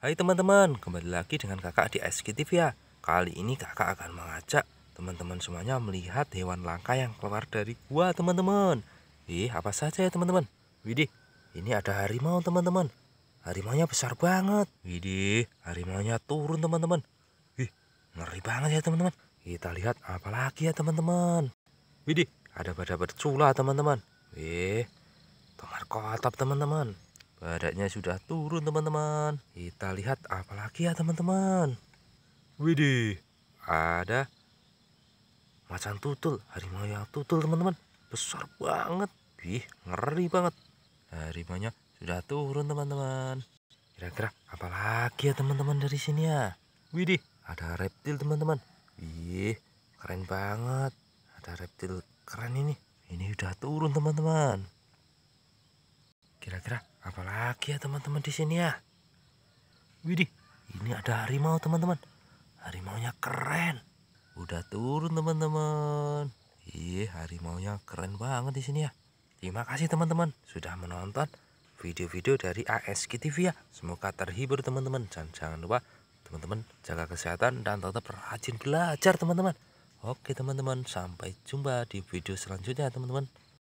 Hai teman-teman, kembali lagi dengan kakak di SKTV ya. Kali ini kakak akan mengajak teman-teman semuanya melihat hewan langka yang keluar dari gua teman-teman. Ih, eh, apa saja ya teman-teman? Widih, ini ada harimau teman-teman. Harimaunya besar banget. Widih, harimaunya turun teman-teman. Ih, ngeri banget ya teman-teman. Kita lihat apa lagi ya teman-teman. Widih, ada badak bercula teman-teman. Wih, eh, tomar kotap teman-teman. Badaknya sudah turun teman-teman. Kita lihat apalagi ya teman-teman. Widih, ada macan tutul, harimau yang tutul teman-teman. Besar banget. Wih, ngeri banget. harimanya sudah turun teman-teman. Kira-kira apalagi ya teman-teman dari sini ya. Widih, ada reptil teman-teman. Wih, keren banget. Ada reptil keren ini. Ini sudah turun teman-teman. Kira-kira Apalagi ya teman-teman di sini ya. Widih, ini ada harimau teman-teman. harimau Harimaunya keren. Udah turun teman-teman. Ih, harimaunya keren banget di sini ya. Terima kasih teman-teman sudah menonton video-video dari ASK TV ya. Semoga terhibur teman-teman. Dan jangan lupa teman-teman jaga kesehatan dan tetap rajin belajar teman-teman. Oke teman-teman, sampai jumpa di video selanjutnya teman-teman.